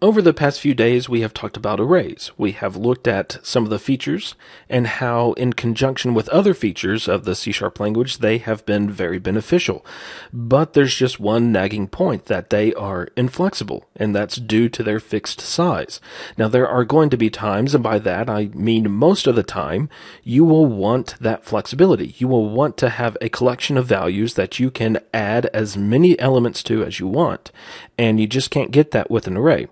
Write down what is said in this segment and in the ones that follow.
Over the past few days, we have talked about arrays. We have looked at some of the features and how, in conjunction with other features of the C sharp language, they have been very beneficial. But there's just one nagging point that they are inflexible, and that's due to their fixed size. Now, there are going to be times, and by that I mean most of the time, you will want that flexibility. You will want to have a collection of values that you can add as many elements to as you want, and you just can't get that with an array.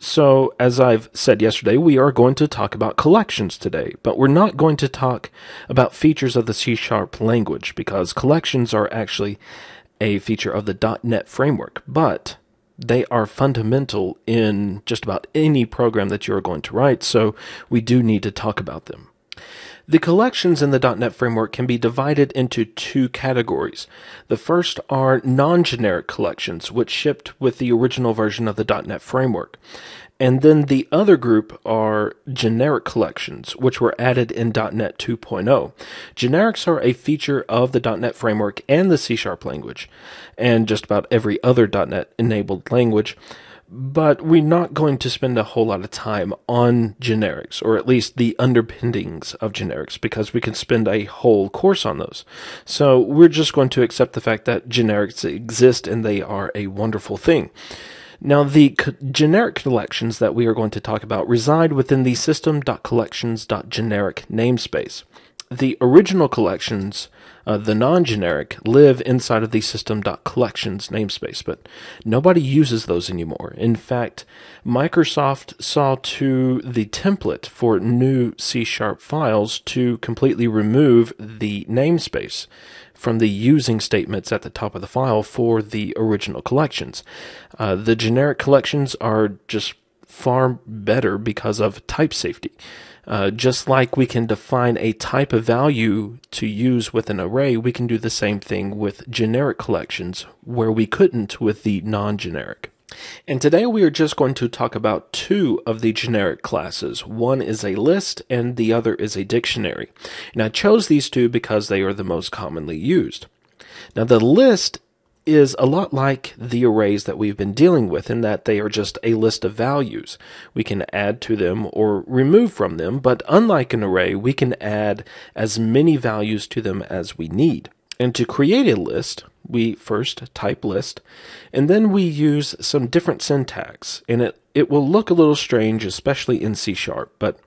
So, as I've said yesterday, we are going to talk about collections today, but we're not going to talk about features of the C sharp language because collections are actually a feature of the .NET framework, but they are fundamental in just about any program that you're going to write, so we do need to talk about them. The collections in the .NET framework can be divided into two categories. The first are non-generic collections, which shipped with the original version of the .NET framework. And then the other group are generic collections, which were added in .NET 2.0. Generics are a feature of the .NET framework and the C Sharp language, and just about every other .NET enabled language but we're not going to spend a whole lot of time on generics, or at least the underpinnings of generics, because we can spend a whole course on those. So we're just going to accept the fact that generics exist and they are a wonderful thing. Now, the generic collections that we are going to talk about reside within the system.collections.generic namespace. The original collections uh, the non-generic live inside of the system.collections namespace, but nobody uses those anymore. In fact, Microsoft saw to the template for new C-sharp files to completely remove the namespace from the using statements at the top of the file for the original collections. Uh, the generic collections are just far better because of type safety. Uh, just like we can define a type of value to use with an array, we can do the same thing with generic collections where we couldn't with the non-generic. And today we are just going to talk about two of the generic classes. One is a list and the other is a dictionary. And I chose these two because they are the most commonly used. Now the list is a lot like the arrays that we've been dealing with in that they are just a list of values. We can add to them or remove from them, but unlike an array, we can add as many values to them as we need. And to create a list, we first type list, and then we use some different syntax. And it, it will look a little strange, especially in C Sharp, but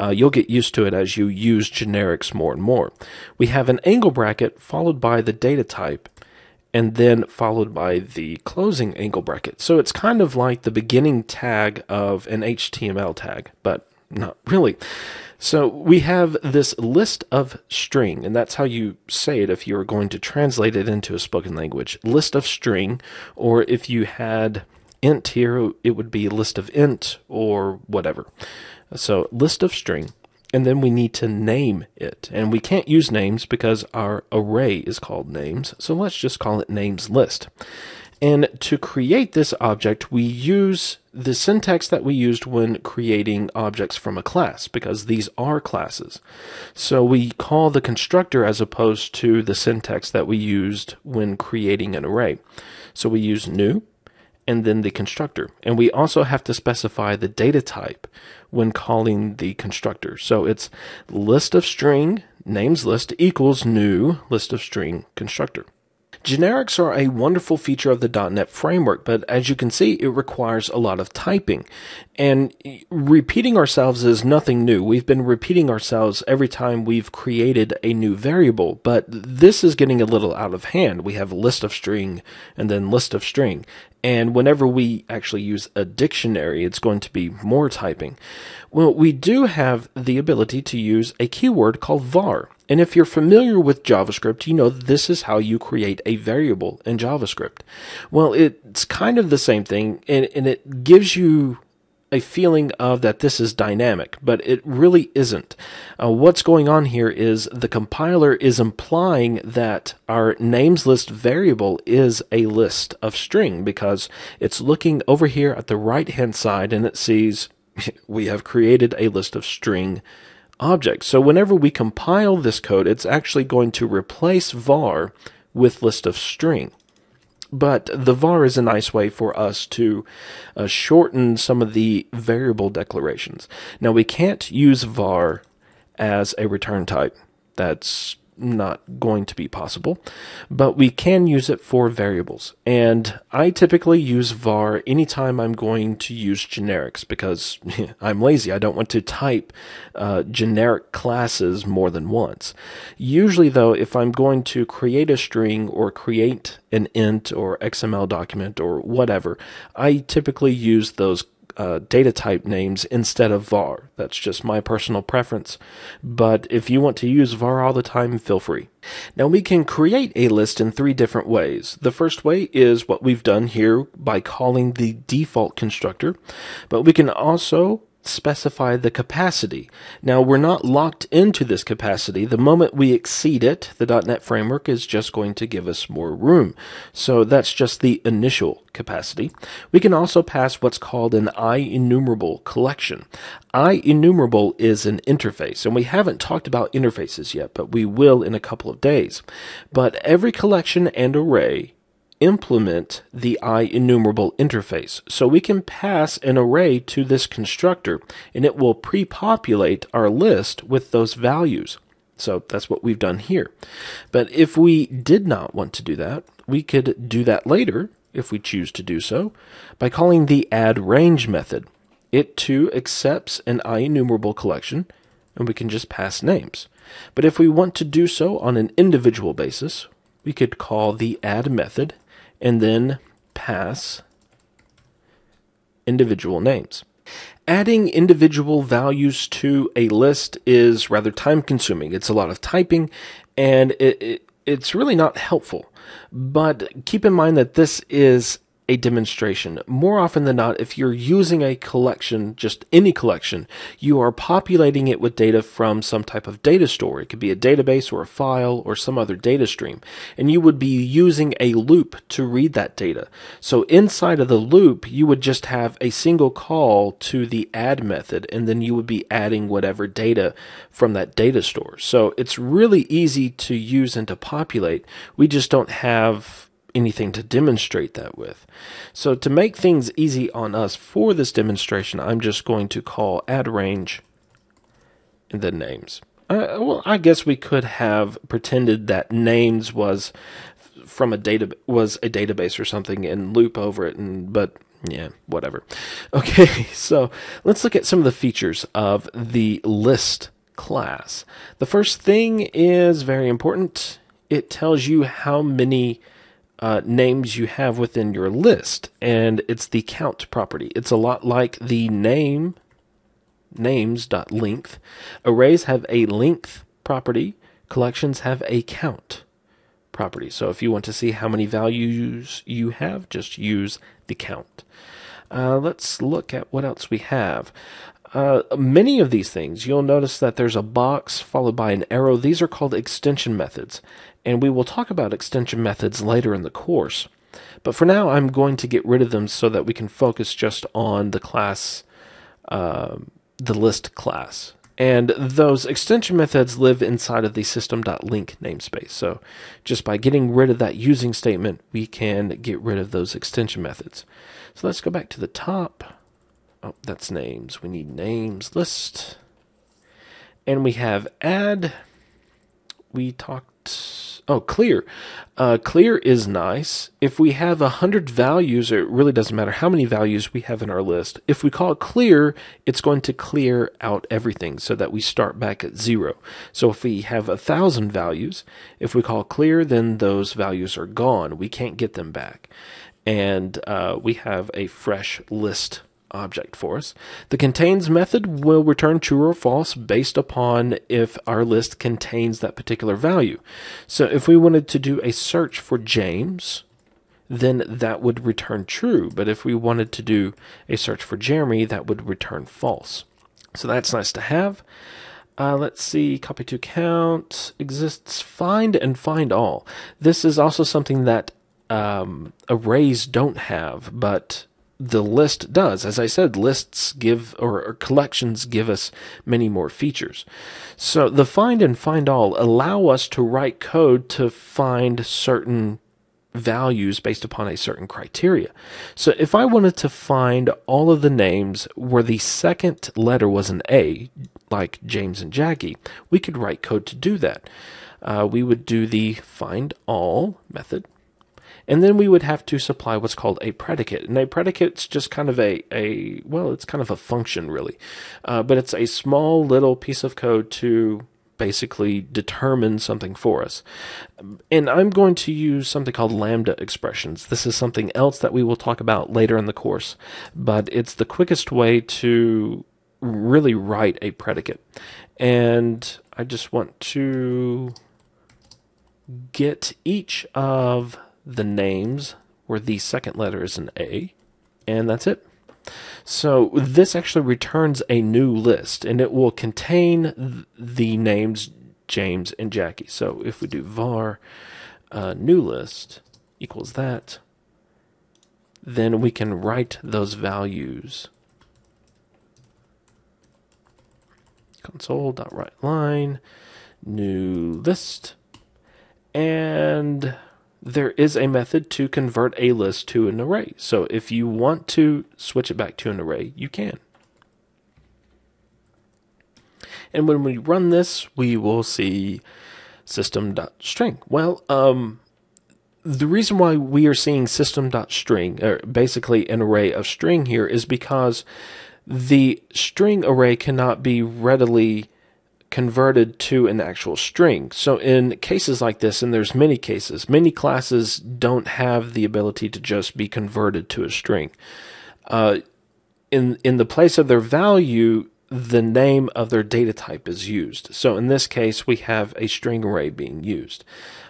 uh, you'll get used to it as you use generics more and more. We have an angle bracket followed by the data type, and then followed by the closing angle bracket. So it's kind of like the beginning tag of an HTML tag, but not really. So we have this list of string, and that's how you say it if you are going to translate it into a spoken language. List of string, or if you had int here, it would be list of int or whatever. So list of string and then we need to name it. And we can't use names because our array is called names, so let's just call it names list. And to create this object, we use the syntax that we used when creating objects from a class, because these are classes. So we call the constructor as opposed to the syntax that we used when creating an array. So we use new and then the constructor. And we also have to specify the data type when calling the constructor. So it's list of string names list equals new list of string constructor. Generics are a wonderful feature of the .NET framework, but as you can see, it requires a lot of typing. And repeating ourselves is nothing new. We've been repeating ourselves every time we've created a new variable, but this is getting a little out of hand. We have list of string and then list of string, and whenever we actually use a dictionary, it's going to be more typing. Well, we do have the ability to use a keyword called var. And if you're familiar with JavaScript, you know this is how you create a variable in JavaScript. Well, it's kind of the same thing, and, and it gives you a feeling of that this is dynamic, but it really isn't. Uh, what's going on here is the compiler is implying that our names list variable is a list of string because it's looking over here at the right hand side and it sees we have created a list of string objects. So whenever we compile this code, it's actually going to replace var with list of string. But the var is a nice way for us to uh, shorten some of the variable declarations. Now, we can't use var as a return type. That's not going to be possible, but we can use it for variables. And I typically use var anytime I'm going to use generics because I'm lazy. I don't want to type uh, generic classes more than once. Usually, though, if I'm going to create a string or create an int or XML document or whatever, I typically use those uh, data type names instead of var. That's just my personal preference. But if you want to use var all the time, feel free. Now we can create a list in three different ways. The first way is what we've done here by calling the default constructor, but we can also specify the capacity. Now, we're not locked into this capacity. The moment we exceed it, the .NET framework is just going to give us more room. So that's just the initial capacity. We can also pass what's called an IEnumerable collection. IEnumerable is an interface, and we haven't talked about interfaces yet, but we will in a couple of days. But every collection and array implement the IEnumerable interface. So we can pass an array to this constructor and it will pre-populate our list with those values. So that's what we've done here. But if we did not want to do that, we could do that later if we choose to do so by calling the AddRange method. It too accepts an IEnumerable collection and we can just pass names. But if we want to do so on an individual basis, we could call the add method and then pass individual names. Adding individual values to a list is rather time consuming. It's a lot of typing and it, it, it's really not helpful. But keep in mind that this is a demonstration. More often than not, if you're using a collection, just any collection, you are populating it with data from some type of data store. It could be a database or a file or some other data stream. And you would be using a loop to read that data. So inside of the loop, you would just have a single call to the add method, and then you would be adding whatever data from that data store. So it's really easy to use and to populate. We just don't have anything to demonstrate that with. So to make things easy on us for this demonstration, I'm just going to call add range and then names. Uh, well, I guess we could have pretended that names was from a data was a database or something and loop over it and but yeah, whatever. Okay, so let's look at some of the features of the list class. The first thing is very important. It tells you how many uh, names you have within your list, and it's the count property. It's a lot like the name names.length. Arrays have a length property, collections have a count property. So if you want to see how many values you have, just use the count. Uh, let's look at what else we have. Uh, many of these things, you'll notice that there's a box followed by an arrow. These are called extension methods, and we will talk about extension methods later in the course. But for now, I'm going to get rid of them so that we can focus just on the class, uh, the list class. And those extension methods live inside of the system.link namespace. So just by getting rid of that using statement, we can get rid of those extension methods. So let's go back to the top Oh, that's names. We need names list. And we have add. We talked. Oh, clear. Uh, clear is nice. If we have 100 values, it really doesn't matter how many values we have in our list. If we call it clear, it's going to clear out everything so that we start back at zero. So if we have 1,000 values, if we call clear, then those values are gone. We can't get them back. And uh, we have a fresh list object for us. The contains method will return true or false based upon if our list contains that particular value. So if we wanted to do a search for James, then that would return true. But if we wanted to do a search for Jeremy, that would return false. So that's nice to have. Uh, let's see, copy to count exists find and find all. This is also something that um, arrays don't have, but the list does. As I said, lists give or, or, collections give us many more features. So the find and find all allow us to write code to find certain values based upon a certain criteria. So if I wanted to find all of the names where the second letter was an A, like James and Jackie, we could write code to do that. Uh, we would do the find all method and then we would have to supply what's called a predicate. And a predicate's just kind of a, a well, it's kind of a function really, uh, but it's a small little piece of code to basically determine something for us. And I'm going to use something called lambda expressions. This is something else that we will talk about later in the course, but it's the quickest way to really write a predicate. And I just want to get each of the names where the second letter is an A, and that's it. So this actually returns a new list, and it will contain the names James and Jackie. So if we do var uh, new list equals that, then we can write those values. Console.writeLine, new list, and there is a method to convert a list to an array. So if you want to switch it back to an array, you can. And when we run this, we will see system.string. Well, um, the reason why we are seeing system.string, or basically an array of string here, is because the string array cannot be readily converted to an actual string. So in cases like this, and there's many cases, many classes don't have the ability to just be converted to a string. Uh, in in the place of their value, the name of their data type is used. So in this case, we have a string array being used.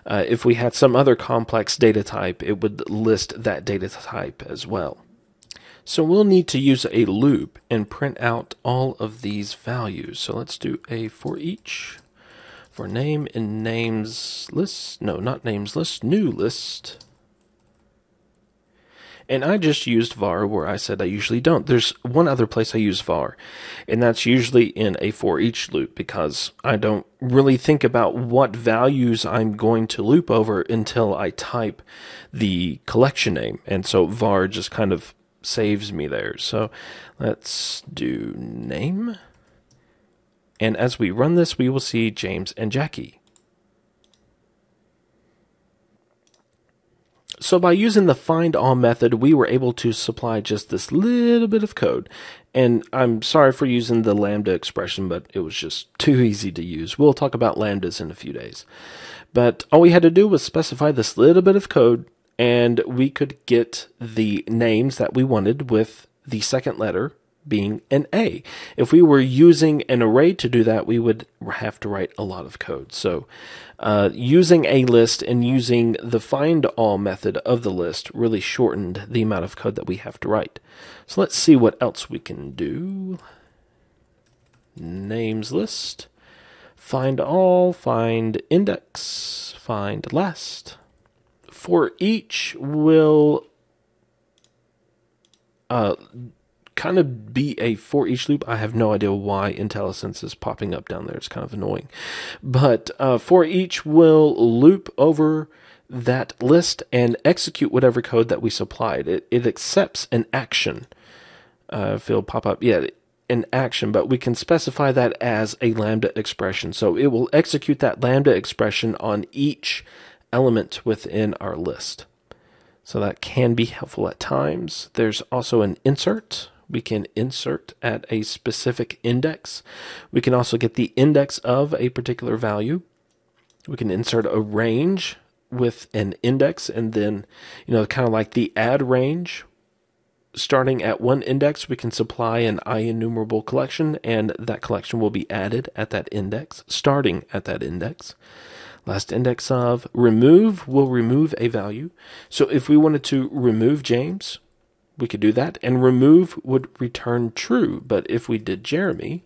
Uh, if we had some other complex data type, it would list that data type as well. So we'll need to use a loop and print out all of these values. So let's do a for each for name in names list. No, not names list, new list. And I just used var where I said I usually don't. There's one other place I use var, and that's usually in a for each loop because I don't really think about what values I'm going to loop over until I type the collection name. And so var just kind of saves me there. So let's do name. And as we run this, we will see James and Jackie. So by using the find all method, we were able to supply just this little bit of code. And I'm sorry for using the lambda expression, but it was just too easy to use. We'll talk about lambdas in a few days. But all we had to do was specify this little bit of code and we could get the names that we wanted with the second letter being an A. If we were using an array to do that, we would have to write a lot of code. So uh, using a list and using the find all method of the list really shortened the amount of code that we have to write. So let's see what else we can do. Names list, find all, find index, find last for each will uh, kind of be a for each loop. I have no idea why IntelliSense is popping up down there. It's kind of annoying. But uh, for each will loop over that list and execute whatever code that we supplied. It, it accepts an action uh, field pop up. Yeah, an action, but we can specify that as a lambda expression. So it will execute that lambda expression on each element within our list. So that can be helpful at times. There's also an insert. We can insert at a specific index. We can also get the index of a particular value. We can insert a range with an index and then, you know, kind of like the add range. Starting at one index, we can supply an IEnumerable collection, and that collection will be added at that index, starting at that index last index of. Remove will remove a value. So if we wanted to remove James, we could do that. And remove would return true. But if we did Jeremy,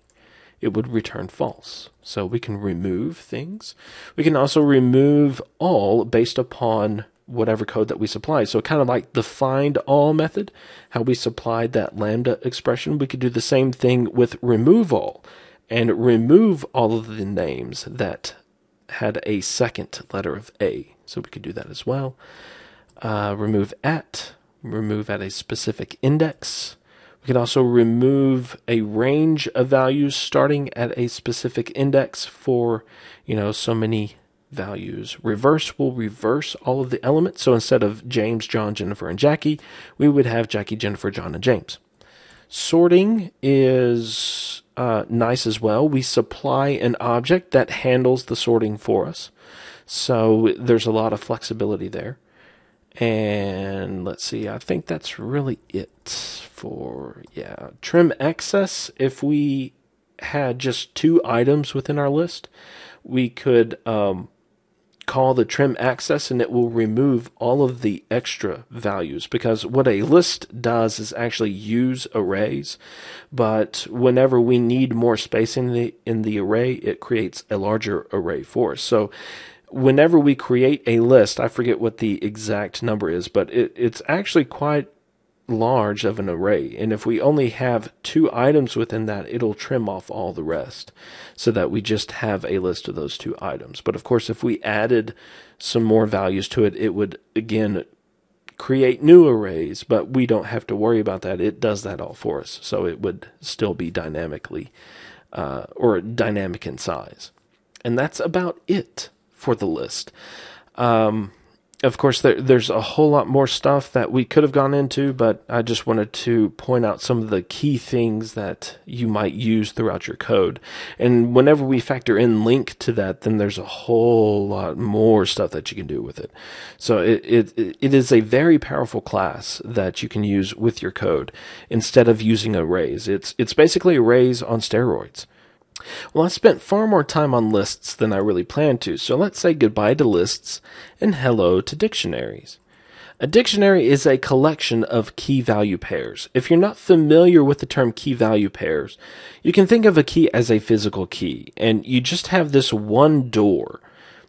it would return false. So we can remove things. We can also remove all based upon whatever code that we supply. So kind of like the find all method, how we supplied that lambda expression, we could do the same thing with remove all and remove all of the names that had a second letter of A, so we could do that as well. Uh, remove at, remove at a specific index. We can also remove a range of values starting at a specific index for, you know, so many values. Reverse will reverse all of the elements. So instead of James, John, Jennifer, and Jackie, we would have Jackie, Jennifer, John, and James. Sorting is uh, nice as well. We supply an object that handles the sorting for us. So there's a lot of flexibility there. And let's see, I think that's really it for, yeah, trim excess. If we had just two items within our list, we could um, call the trim access and it will remove all of the extra values because what a list does is actually use arrays but whenever we need more space in the in the array it creates a larger array for us so whenever we create a list i forget what the exact number is but it, it's actually quite large of an array. And if we only have two items within that, it'll trim off all the rest so that we just have a list of those two items. But of course, if we added some more values to it, it would again create new arrays, but we don't have to worry about that. It does that all for us. So it would still be dynamically uh, or dynamic in size. And that's about it for the list. Um, of course, there, there's a whole lot more stuff that we could have gone into, but I just wanted to point out some of the key things that you might use throughout your code. And whenever we factor in link to that, then there's a whole lot more stuff that you can do with it. So it, it, it is a very powerful class that you can use with your code instead of using arrays. It's, it's basically arrays on steroids. Well, I spent far more time on lists than I really planned to, so let's say goodbye to lists and hello to dictionaries. A dictionary is a collection of key value pairs. If you're not familiar with the term key value pairs, you can think of a key as a physical key, and you just have this one door,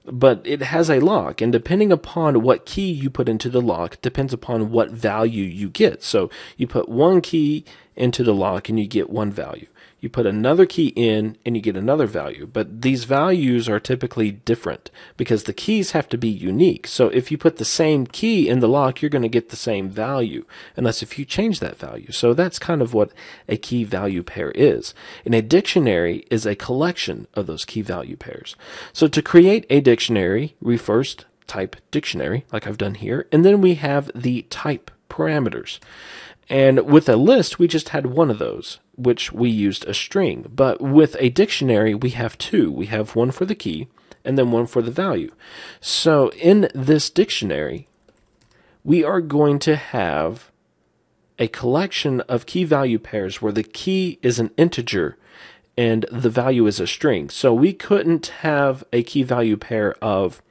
but it has a lock, and depending upon what key you put into the lock, depends upon what value you get. So you put one key into the lock and you get one value you put another key in and you get another value. But these values are typically different because the keys have to be unique. So if you put the same key in the lock, you're going to get the same value unless if you change that value. So that's kind of what a key value pair is. And a dictionary is a collection of those key value pairs. So to create a dictionary, we first type dictionary like I've done here. And then we have the type parameters. And with a list, we just had one of those, which we used a string. But with a dictionary, we have two. We have one for the key and then one for the value. So in this dictionary, we are going to have a collection of key value pairs where the key is an integer and the value is a string. So we couldn't have a key value pair of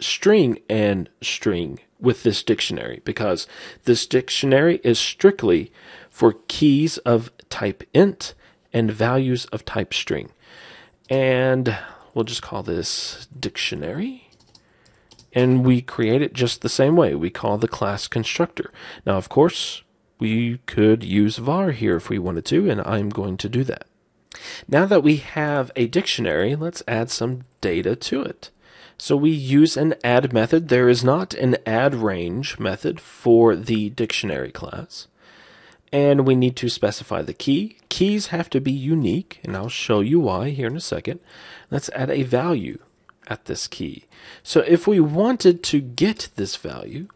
string and string with this dictionary because this dictionary is strictly for keys of type int and values of type string. And we'll just call this dictionary. And we create it just the same way. We call the class constructor. Now, of course, we could use var here if we wanted to, and I'm going to do that. Now that we have a dictionary, let's add some data to it. So we use an add method. There is not an add range method for the dictionary class. And we need to specify the key. Keys have to be unique, and I'll show you why here in a second. Let's add a value at this key. So if we wanted to get this value,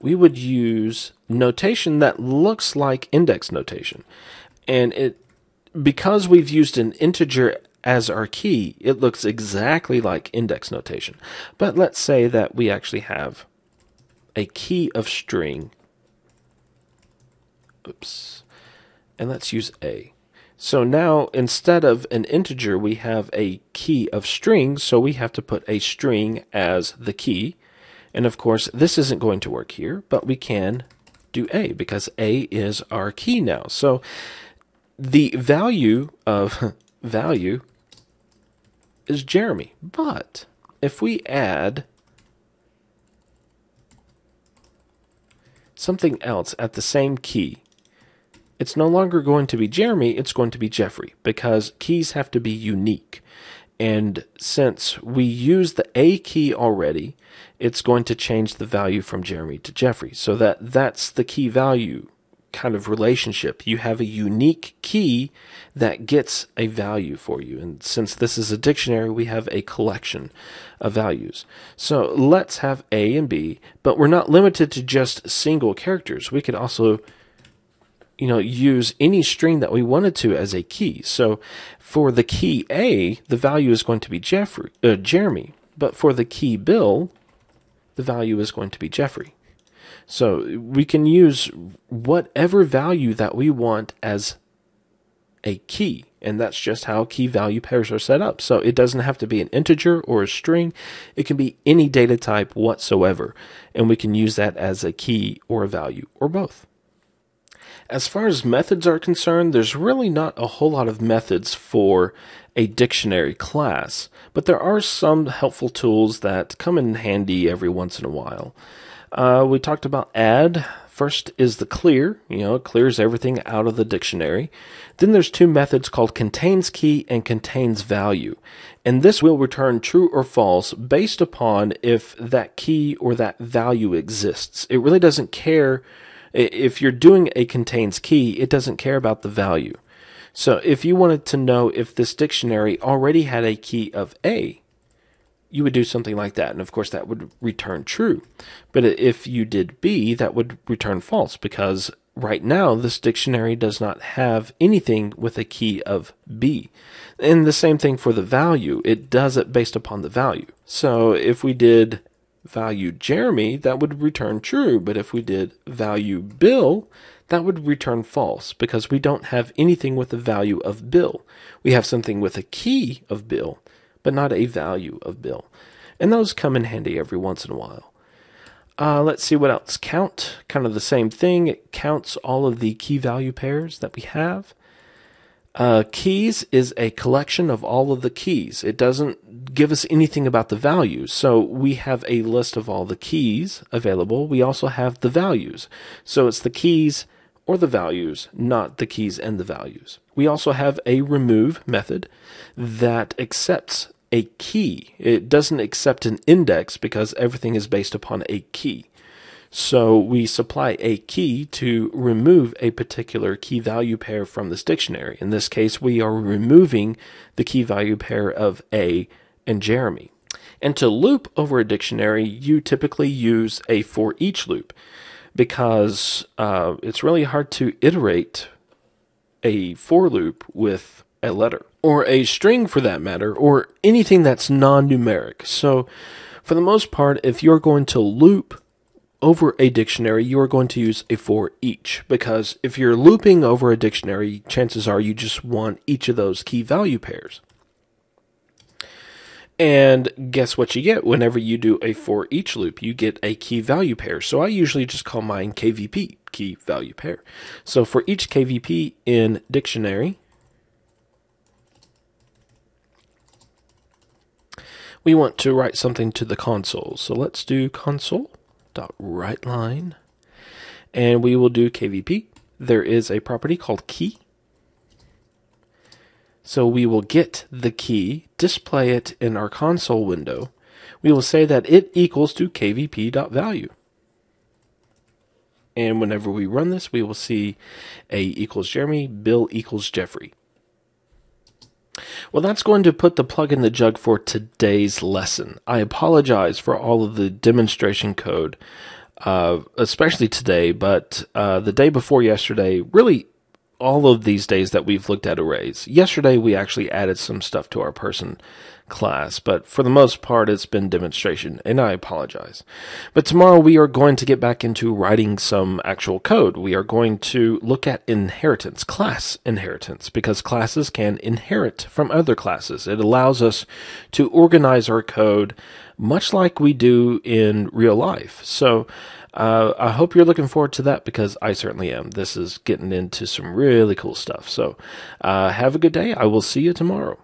we would use notation that looks like index notation. And it because we've used an integer as our key, it looks exactly like index notation. But let's say that we actually have a key of string. Oops. And let's use A. So now instead of an integer, we have a key of string, so we have to put a string as the key. And of course, this isn't going to work here, but we can do A because A is our key now. So the value of value is Jeremy. But if we add something else at the same key, it's no longer going to be Jeremy, it's going to be Jeffrey because keys have to be unique. And since we use the A key already, it's going to change the value from Jeremy to Jeffrey so that that's the key value kind of relationship. You have a unique key that gets a value for you. And since this is a dictionary, we have a collection of values. So let's have A and B, but we're not limited to just single characters. We could also you know, use any string that we wanted to as a key. So for the key A, the value is going to be Jeffrey, uh, Jeremy. But for the key Bill, the value is going to be Jeffrey. So we can use whatever value that we want as a key. And that's just how key value pairs are set up. So it doesn't have to be an integer or a string. It can be any data type whatsoever. And we can use that as a key or a value or both. As far as methods are concerned, there's really not a whole lot of methods for a dictionary class, but there are some helpful tools that come in handy every once in a while. Uh, we talked about add. First is the clear, you know, it clears everything out of the dictionary. Then there's two methods called contains key and contains value. And this will return true or false based upon if that key or that value exists. It really doesn't care if you're doing a contains key, it doesn't care about the value. So if you wanted to know if this dictionary already had a key of A, you would do something like that. And of course, that would return true. But if you did B, that would return false because right now this dictionary does not have anything with a key of B. And the same thing for the value, it does it based upon the value. So if we did value Jeremy, that would return true. But if we did value Bill, that would return false because we don't have anything with the value of Bill. We have something with a key of Bill, but not a value of bill. And those come in handy every once in a while. Uh, let's see what else. Count, kind of the same thing. It counts all of the key value pairs that we have. Uh, keys is a collection of all of the keys. It doesn't give us anything about the values. So we have a list of all the keys available. We also have the values. So it's the keys or the values, not the keys and the values. We also have a remove method that accepts a key. It doesn't accept an index because everything is based upon a key. So we supply a key to remove a particular key value pair from this dictionary. In this case, we are removing the key value pair of A and Jeremy. And to loop over a dictionary, you typically use a for each loop because uh, it's really hard to iterate a for loop with a letter or a string for that matter or anything that's non numeric. So, for the most part, if you're going to loop over a dictionary, you are going to use a for each because if you're looping over a dictionary, chances are you just want each of those key value pairs. And guess what you get whenever you do a for each loop? You get a key value pair. So I usually just call mine KVP, key value pair. So for each KVP in dictionary, we want to write something to the console. So let's do console.WriteLine and we will do KVP. There is a property called key so we will get the key, display it in our console window. We will say that it equals to kvp.value. And whenever we run this, we will see A equals Jeremy, Bill equals Jeffrey. Well, that's going to put the plug in the jug for today's lesson. I apologize for all of the demonstration code, uh, especially today, but uh, the day before yesterday, really all of these days that we've looked at arrays. Yesterday, we actually added some stuff to our person class, but for the most part, it's been demonstration, and I apologize. But tomorrow, we are going to get back into writing some actual code. We are going to look at inheritance, class inheritance, because classes can inherit from other classes. It allows us to organize our code much like we do in real life. So, uh, I hope you're looking forward to that because I certainly am. This is getting into some really cool stuff. So uh, have a good day. I will see you tomorrow.